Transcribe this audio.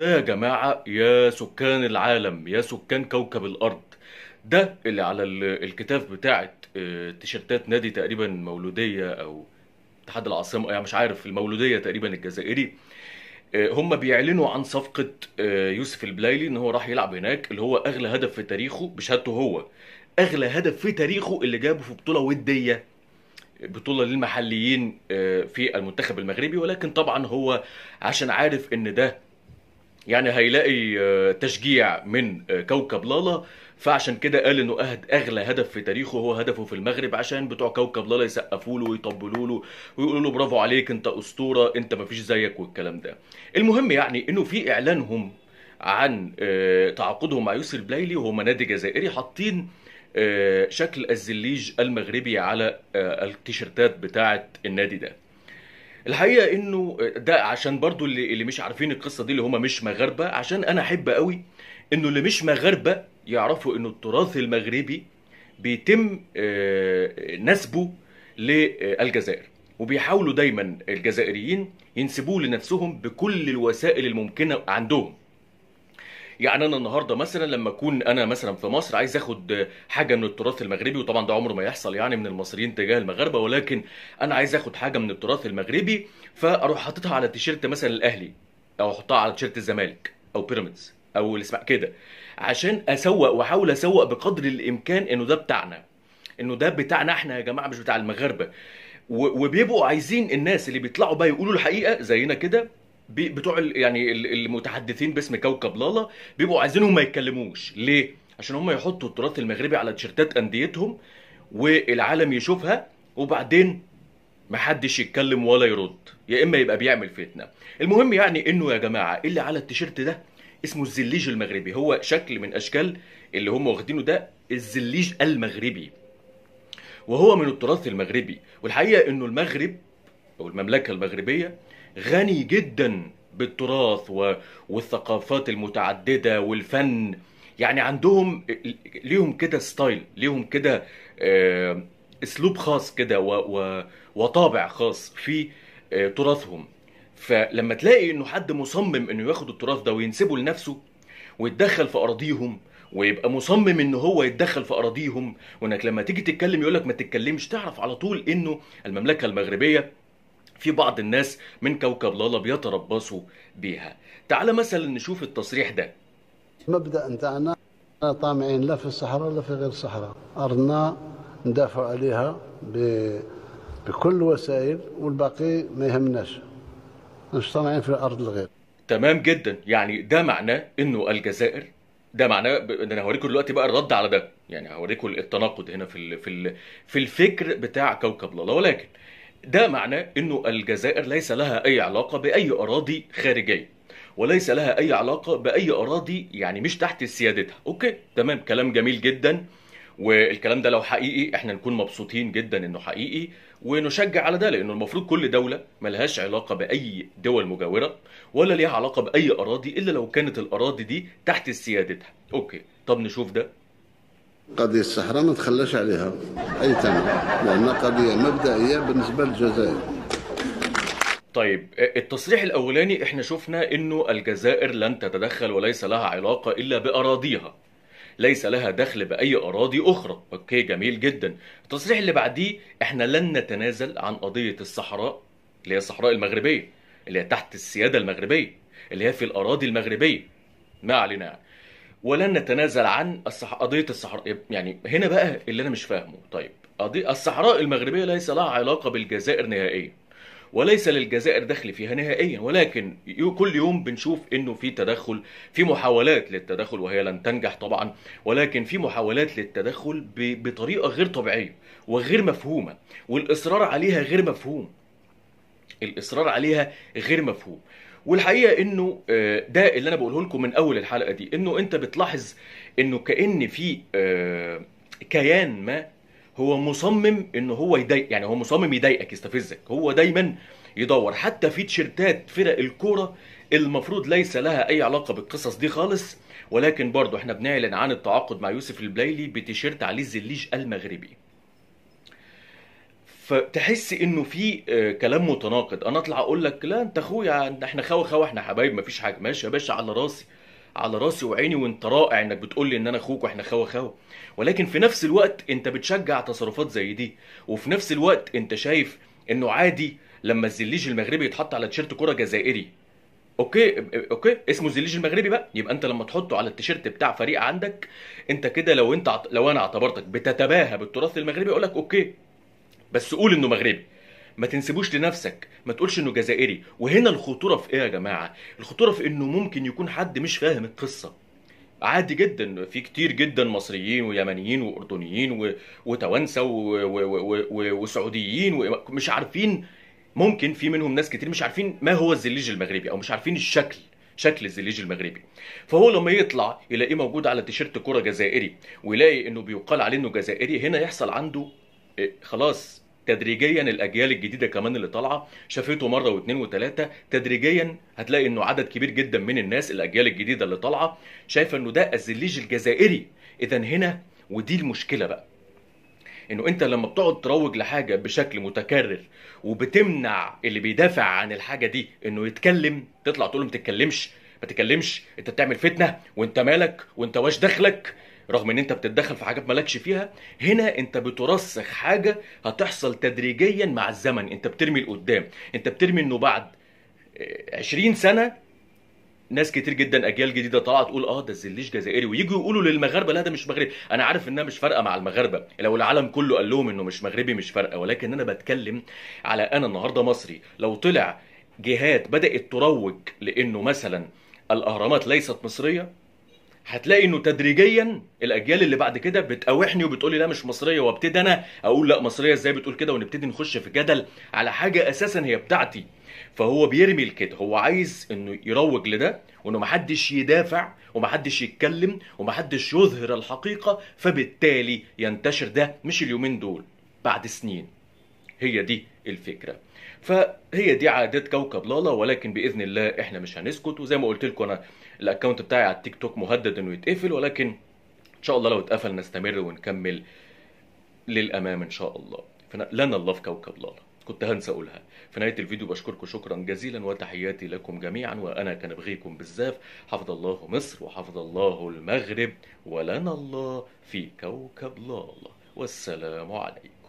يا جماعة يا سكان العالم يا سكان كوكب الأرض ده اللي على الكتاف بتاعة آه، تيشيرتات نادي تقريبا مولودية أو اتحاد العاصمة يعني مش عارف المولودية تقريبا الجزائري آه، هم بيعلنوا عن صفقة آه، يوسف البلايلي إن هو راح يلعب هناك اللي هو أغلى هدف في تاريخه بشهادته هو أغلى هدف في تاريخه اللي جابه في بطولة ودية بطوله للمحليين في المنتخب المغربي ولكن طبعا هو عشان عارف ان ده يعني هيلاقي آه، تشجيع من آه، كوكب لالا فعشان كده قال انه اغلى هدف في تاريخه هو هدفه في المغرب عشان بتوع كوكب لالا يسقفوا له ويطبلوا له ويقولوا له برافو عليك انت اسطوره انت ما فيش زيك والكلام ده. المهم يعني انه في اعلانهم عن آه، تعاقدهم مع يوسف بلايلي وهو نادي جزائري حاطين شكل الزليج المغربي على التيشيرتات بتاعه النادي ده. الحقيقه انه ده عشان برضو اللي, اللي مش عارفين القصه دي اللي هم مش مغاربه عشان انا احب قوي انه اللي مش مغاربه يعرفوا انه التراث المغربي بيتم آه، نسبه للجزائر وبيحاولوا دايما الجزائريين ينسبوه لنفسهم بكل الوسائل الممكنه عندهم يعني انا النهارده مثلا لما اكون انا مثلا في مصر عايز اخد حاجه من التراث المغربي وطبعا ده عمره ما يحصل يعني من المصريين تجاه المغاربه ولكن انا عايز اخد حاجه من التراث المغربي فاروح حاططها على تيشيرت مثلا الاهلي او احطها على تيشيرت الزمالك او بيراميدز او الاسماء كده عشان اسوق واحاول اسوق بقدر الامكان انه ده بتاعنا انه ده بتاعنا احنا يا جماعه مش بتاع المغاربه وبيبقوا عايزين الناس اللي بيطلعوا بقى يقولوا الحقيقه زينا كده بتوع يعني المتحدثين باسم كوكب لالا بيبقوا عايزينهم ما يتكلموش ليه عشان هم يحطوا التراث المغربي على تيشيرتات انديتهم والعالم يشوفها وبعدين محدش يتكلم ولا يرد يا اما يبقى بيعمل فتنه المهم يعني انه يا جماعه اللي على التيشيرت ده اسمه الزليج المغربي هو شكل من اشكال اللي هم واخدينه ده الزليج المغربي وهو من التراث المغربي والحقيقه انه المغرب أو المملكة المغربية غني جدا بالتراث والثقافات المتعددة والفن يعني عندهم ليهم كده ستايل ليهم كده آه، اسلوب خاص كده وطابع خاص في آه، تراثهم فلما تلاقي انه حد مصمم انه ياخد التراث ده وينسبه لنفسه ويتدخل في اراضيهم ويبقى مصمم ان هو يتدخل في اراضيهم وانك لما تيجي تتكلم يقولك ما تتكلمش تعرف على طول انه المملكه المغربيه في بعض الناس من كوكب لالا بيتربصوا بيها تعال مثلا نشوف التصريح ده المبدا نتاعنا طامعين لا في الصحراء لا في غير الصحراء ارضنا ندافع عليها ب... بكل الوسائل والباقي ما يهمناش مش طامعين في الارض الغير تمام جدا يعني ده معناه انه الجزائر ده معناه ب... انا هوريكم دلوقتي بقى الرد على ده يعني هوريكم التناقض هنا في ال... في ال... في الفكر بتاع كوكب لالا ولكن ده معناه انه الجزائر ليس لها اي علاقه باي اراضي خارجيه وليس لها اي علاقه باي اراضي يعني مش تحت سيادتها اوكي تمام كلام جميل جدا والكلام ده لو حقيقي احنا نكون مبسوطين جدا انه حقيقي ونشجع على ده لانه المفروض كل دوله ملهاش علاقه باي دول مجاوره ولا ليها علاقه باي اراضي الا لو كانت الاراضي دي تحت سيادتها اوكي طب نشوف ده قضية الصحراء ما تخلاش عليها أي تمن لأنها قضية مبدئية بالنسبة للجزائر طيب التصريح الاولاني احنا شفنا انه الجزائر لن تتدخل وليس لها علاقه الا باراضيها ليس لها دخل باي اراضي اخرى اوكي جميل جدا التصريح اللي بعديه احنا لن نتنازل عن قضيه الصحراء اللي هي الصحراء المغربيه اللي هي تحت السياده المغربيه اللي هي في الاراضي المغربيه ما علينا يعني. ولن نتنازل عن الصح... قضيه الصحراء إيه، يعني هنا بقى اللي انا مش فاهمه طيب قضيه الصحراء المغربيه ليس لها علاقه بالجزائر نهائيا وليس للجزائر دخل فيها نهائيا ولكن كل يوم بنشوف انه في تدخل في محاولات للتدخل وهي لن تنجح طبعا ولكن في محاولات للتدخل بطريقه غير طبيعيه وغير مفهومه والاصرار عليها غير مفهوم الاصرار عليها غير مفهوم والحقيقه انه آه، ده اللي انا بقوله لكم من اول الحلقه دي انه انت بتلاحظ انه كان في آه، كيان ما هو مصمم ان هو يضايق يعني هو مصمم يضايقك يستفزك هو دايما يدور حتى في تيشيرتات فرق الكوره المفروض ليس لها اي علاقه بالقصص دي خالص ولكن برضه احنا بنعلن عن التعاقد مع يوسف البليلي بتيشيرت عليه الزليج المغربي فتحس انه في آه، كلام متناقض انا اطلع اقول لك لا انت اخويا احنا خوا خوا احنا حبايب مفيش حاجه ماشي يا باشا على راسي على راسي وعيني وانت رائع انك بتقول لي ان انا اخوك واحنا خوا خوا ولكن في نفس الوقت انت بتشجع تصرفات زي دي وفي نفس الوقت انت شايف انه عادي لما الزليج المغربي يتحط على تيشيرت كره جزائري اوكي اوكي اسمه الزليج المغربي بقى يبقى انت لما تحطه على التيشيرت بتاع فريق عندك انت كده لو انت لو انا اعتبرتك بتتباهى بالتراث المغربي اقول لك اوكي بس قول انه مغربي ما تنسبوش لنفسك ما تقولش انه جزائري وهنا الخطوره في ايه يا جماعه الخطوره في انه ممكن يكون حد مش فاهم القصه عادي جدا في كتير جدا مصريين ويمنيين واردنيين و... وتوانسه و... و... وسعوديين ومش عارفين ممكن في منهم ناس كتير مش عارفين ما هو الزليج المغربي او مش عارفين الشكل شكل الزليج المغربي فهو لما يطلع يلاقيه موجود على تيشيرت كرة جزائري ويلاقي انه بيقال عليه انه جزائري هنا يحصل عنده خلاص تدريجيا الاجيال الجديده كمان اللي طالعه شافته مره واثنين وثلاثه تدريجيا هتلاقي انه عدد كبير جدا من الناس الاجيال الجديده اللي طالعه شايفه انه ده الزليج الجزائري اذا هنا ودي المشكله بقى انه انت لما بتقعد تروج لحاجه بشكل متكرر وبتمنع اللي بيدافع عن الحاجه دي انه يتكلم تطلع تقول له ما تتكلمش ما تتكلمش انت بتعمل فتنه وانت مالك وانت واش دخلك رغم ان انت بتتدخل في حاجات مالكش فيها هنا انت بترسخ حاجه هتحصل تدريجيا مع الزمن انت بترمي لقدام انت بترمي انه بعد 20 آه، سنه ناس كتير جدا اجيال جديده طالعه تقول اه ده الزليش جزائري ويجوا يقولوا للمغاربه لا ده مش مغربي انا عارف انها مش فارقه مع المغاربه لو العالم كله قال لهم انه مش مغربي مش فارقه ولكن انا بتكلم على انا النهارده مصري لو طلع جهات بدات تروج لانه مثلا الاهرامات ليست مصريه هتلاقي انه تدريجيا الاجيال اللي بعد كده بتقاوحني وبتقولي لا مش مصريه وابتدي انا اقول لا مصريه ازاي بتقول كده ونبتدي نخش في جدل على حاجه اساسا هي بتاعتي فهو بيرمي لكده هو عايز انه يروج لده وانه محدش يدافع ومحدش يتكلم ومحدش يظهر الحقيقه فبالتالي ينتشر ده مش اليومين دول بعد سنين هي دي الفكره فهي دي عادات كوكب لالا ولكن باذن الله احنا مش هنسكت وزي ما قلت لكم انا الاكونت بتاعي على التيك توك مهدد انه يتقفل ولكن ان شاء الله لو اتقفل نستمر ونكمل للامام ان شاء الله لنا الله في كوكب لالا كنت هنسى اقولها في نهايه الفيديو بشكركم شكرا جزيلا وتحياتي لكم جميعا وانا كان بغيكم بالزاف حفظ الله مصر وحفظ الله المغرب ولنا الله في كوكب لالا والسلام عليكم